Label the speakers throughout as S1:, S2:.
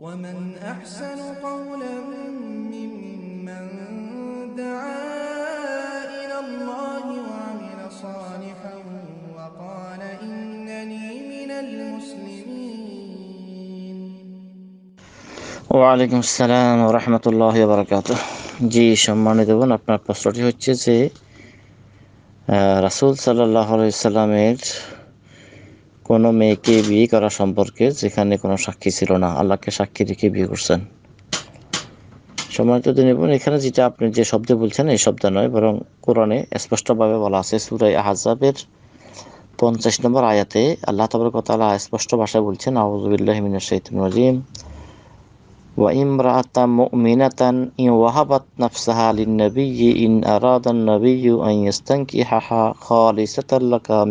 S1: ومن أحسن قولا ممن دعا إلى الله وعمل صالحا وقال إنني من المسلمين وعليكم السلام ورحمة الله وبركاته جي شمان دون اپنا پسٹوٹی ہوچے سے رسول صلى الله عليه وسلم কোনো মেয়েকে বিয়ে করা সম্পর্কে যেখানে কোনো সাক্ষী ছিল না আল্লাহকে সাক্ষী রেখে বিয়ে করছেন সময় দিন এখানে যেটা আপনি যে শব্দে বলছেন এই শব্দ নয় বরং কোরআনে স্পষ্টভাবে বলা আছে সুরাই আহাজাবের পঞ্চাশ নম্বর আয়াতে আল্লাহ তাবরকতালা স্পষ্ট ভাষায় বলছেন আউজুবিল্লাহ মিনাশাইতুনজিম ওয়া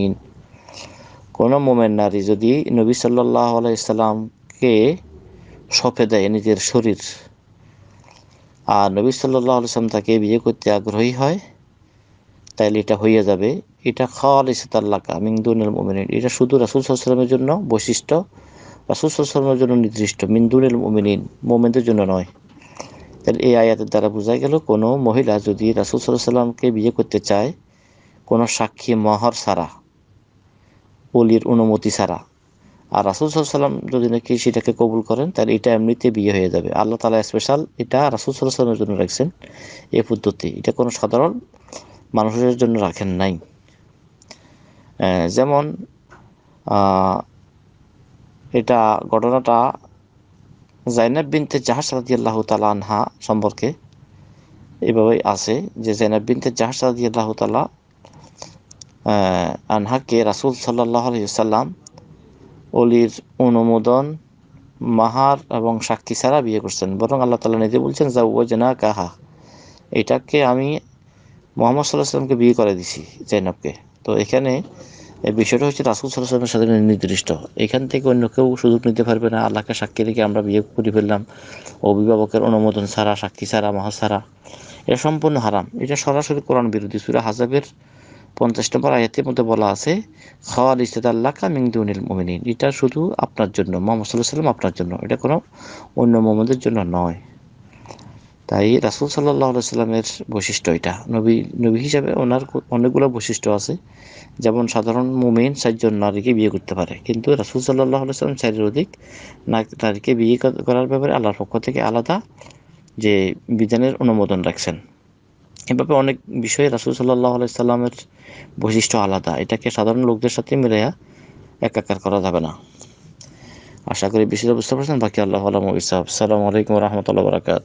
S1: ইন কোনো মোমের নারী যদি নবী সাল্লাহ আলাইসাল্লামকে সঁপে দেয় নিজের শরীর আর নবী সাল্লাহ আলসালাম তাকে বিয়ে করতে আগ্রহী হয় তাইলে এটা হইয়া যাবে এটা খাওয়াল ইসাতাল্লাকা মিন্দুনুল মোমিনিন এটা শুধু রাসুল সাল্লামের জন্য বৈশিষ্ট্য রাসুল সাল্লামের জন্য নির্দিষ্ট মিন্দুনের মোমিনিন মোমেনদের জন্য নয় তাহলে এই আয়াতের দ্বারা বোঝা গেল কোনো মহিলা যদি রাসুল সাল্লাহ সাল্লামকে বিয়ে করতে চায় কোনো সাক্ষী মহর ছাড়া পলির অনুমতি ছাড়া আর রাসুল সাল্লাম যদি নাকি সেটাকে কবুল করেন তাহলে এটা এমনিতে বিয়ে হয়ে যাবে আল্লাহ তালা স্পেশাল এটা রাসুল সাল্লামের জন্য রাখছেন এ পদ্ধতি এটা কোনো সাধারণ মানুষের জন্য রাখেন নাই যেমন এটা ঘটনাটা জাইনাব বিনতে জাহাজ সাদি আল্লাহ তালা আনহা সম্পর্কে এভাবেই আছে যে জাইনাব বিনতে জাহাজ সাদি আল্লাহ তালা আনহাকে রাসুল সাল্লাহ অলির অনুমোদন মাহার এবং সাক্ষী ছাড়া বিয়ে করছেন বরং আল্লাহ তালা নিজে বলছেন যা জেনা কাহা এটাকে আমি মোহাম্মদ সাল্লাহ সাল্লামকে বিয়ে করে দিছি জৈনবকে তো এখানে এই বিষয়টা হচ্ছে রাসুল সাল্লাহামের সাথে নির্দিষ্ট এখান থেকে অন্য কেউ সুযোগ নিতে পারবে না আল্লাহকে সাক্ষী রেখে আমরা বিয়ে করে ফেললাম অভিভাবকের অনুমোদন ছাড়া সাক্ষী ছাড়া মহা ছাড়া এটা সম্পূর্ণ হারাম এটা সরাসরি কোরআন বিরোধী সুরা হাজাবের পঞ্চাশ নম্বর আয়াতের মধ্যে বলা আছে খাওয়াল লাকা মিংদুনিল মোমিনিন এটা শুধু আপনার জন্য মোহাম্মদ সাল্লাহ সাল্লাম আপনার জন্য এটা কোনো অন্য মোহাম্মদের জন্য নয় তাই রাসুল সাল্লাহ সাল্লামের বৈশিষ্ট্য এটা নবী নবী হিসাবে ওনার অনেকগুলো বৈশিষ্ট্য আছে যেমন সাধারণ মোমেন চারজন নারীকে বিয়ে করতে পারে কিন্তু রাসুল সাল্লাহ সাল্লাম চারের অধিক নারীকে বিয়ে করার ব্যাপারে আল্লাহর পক্ষ থেকে আলাদা যে বিধানের অনুমোদন রাখছেন এভাবে অনেক বিষয়ে রাসুল সাল্লাহ আলাইসাল্লামের বৈশিষ্ট্য আলাদা এটাকে সাধারণ লোকদের সাথে মিলাইয়া একাকার করা যাবে না আশা করি বিষয়টা বুঝতে পারছেন বাকি আল্লাহ আলম ইসাফ আসসালামু আলাইকুম রহমতুল্লাহ বরাকাত